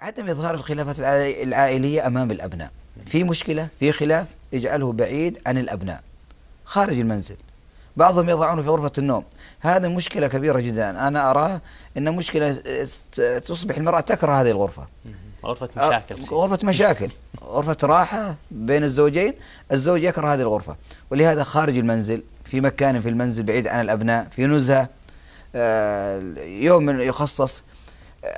عدم إظهار الخلافات العائلية أمام الأبناء في مشكلة في خلاف يجعله بعيد عن الأبناء خارج المنزل بعضهم يضعونه في غرفة النوم هذا مشكلة كبيرة جدا أنا أراه أن مشكلة تصبح المرأة تكره هذه الغرفة غرفة مشاكل غرفة مشاكل غرفة راحة بين الزوجين الزوج يكره هذه الغرفة ولهذا خارج المنزل في مكان في المنزل بعيد عن الأبناء في نزهة آه، يوم يخصص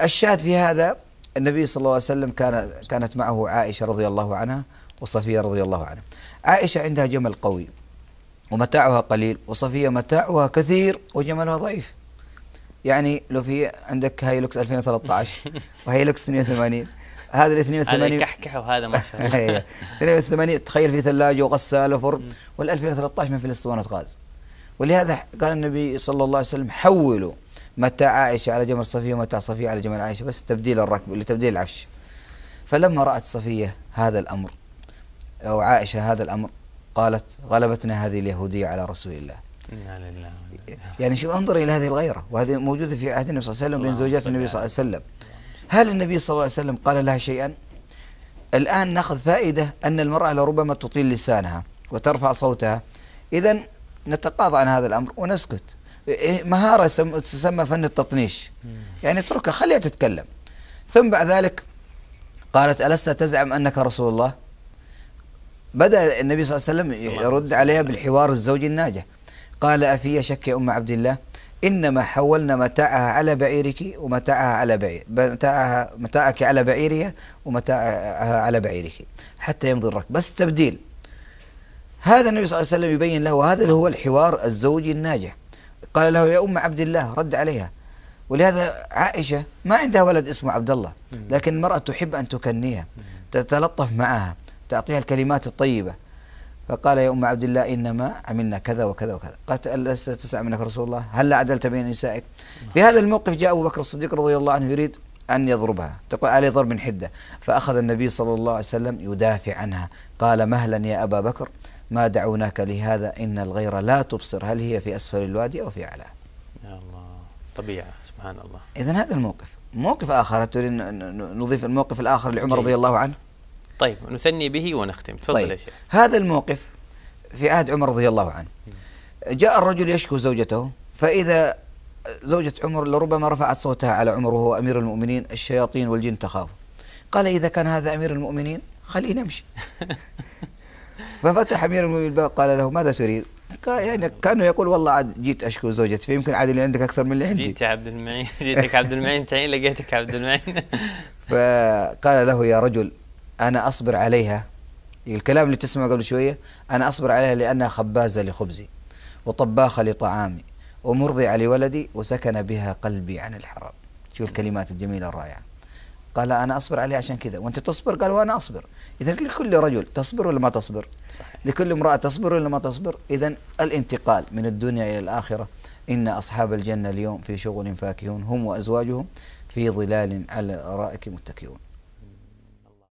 الشاهد في هذا النبي صلى الله عليه وسلم كان كانت معه عائشة رضي الله عنها وصفية رضي الله عنها عائشة عندها جمل قوي ومتاعها قليل وصفية متاعها كثير وجملها ضعيف يعني لو في عندك هايلوكس 2013 وهايلوكس 82 هذا ال 82 هذا كحكح وهذا ما شاء الله 82 إيه. تخيل في ثلاجه وغساله وفرن وال 2013 من في الاسطوانه غاز ولهذا قال النبي صلى الله عليه وسلم حولوا متى عائشة على جمل صفية ومتى صفية على جمل عائشة بس تبديل الركب لتبديل العفش فلما رأت صفية هذا الأمر أو عائشة هذا الأمر قالت غلبتنا هذه اليهودية على رسول الله يعني شوف انظر إلى هذه الغيرة وهذه موجودة في عهد النبي صلى الله عليه وسلم بين زوجات النبي صلى الله عليه وسلم هل النبي صلى الله عليه وسلم قال لها شيئا الآن نأخذ فائدة أن المرأة لربما تطيل لسانها وترفع صوتها إذا نتقاضى عن هذا الأمر ونسكت إيه، مهارة تسمى فن التطنيش يعني اتركها خليها تتكلم ثم بعد ذلك قالت ألست تزعم أنك رسول الله بدأ النبي صلى الله عليه وسلم يرد عليها بالحوار الزوجي الناجح قال أفي شك يا أم عبد الله إنما حولنا متاعها على بعيرك ومتاعها على بعير متاعها متاعك على بعيرها ومتاعها على بعيرك حتى يمضي الركب بس تبديل هذا النبي صلى الله عليه وسلم يبين له هذا هو الحوار الزوجي الناجح قال له يا أم عبد الله رد عليها ولهذا عائشة ما عندها ولد اسمه عبد الله لكن المرأة تحب أن تكنيها تتلطف معها تعطيها الكلمات الطيبة فقال يا أم عبد الله إنما عملنا كذا وكذا وكذا قالت ألست تسعى منك رسول الله هل عدلت بين نسائك نعم. في هذا الموقف جاء أبو بكر الصديق رضي الله عنه يريد أن يضربها تقول علي ضرب من حدة فأخذ النبي صلى الله عليه وسلم يدافع عنها قال مهلا يا أبا بكر ما دعوناك لهذا إن الغير لا تبصر هل هي في أسفل الوادي أو في أعلاه يا الله طبيعة سبحان الله إذا هذا الموقف موقف آخر تريد نضيف الموقف الآخر لعمر جي. رضي الله عنه طيب نثني به ونختم تفضل طيب. يا شيخ هذا الموقف في عهد عمر رضي الله عنه جاء الرجل يشكو زوجته فإذا زوجة عمر لربما رفعت صوتها على عمر وهو أمير المؤمنين الشياطين والجن تخافه قال إذا كان هذا أمير المؤمنين خليه نمشي ففتح امير المؤمنين الباب قال له ماذا تريد؟ قال يعني كانه يقول والله عاد جيت اشكو زوجتي فيمكن عاد اللي عندك اكثر من اللي عندي جيت يا عبد المعين جيتك عبد المعين تعين لقيتك عبد المعين فقال له يا رجل انا اصبر عليها الكلام اللي تسمعه قبل شويه انا اصبر عليها لانها خبازه لخبزي وطباخه لطعامي ومرضعه لولدي وسكن بها قلبي عن الحرام شوف الكلمات الجميله الرائعه قال لا أنا أصبر عليه عشان كذا وأنت تصبر قال وأنا أصبر إذا لكل رجل تصبر ولا ما تصبر صحيح. لكل امرأة تصبر ولا ما تصبر إذا الانتقال من الدنيا إلى الآخرة إن أصحاب الجنة اليوم في شغل فاكهون هم وأزواجهم في ظلال على الأرائك متكئون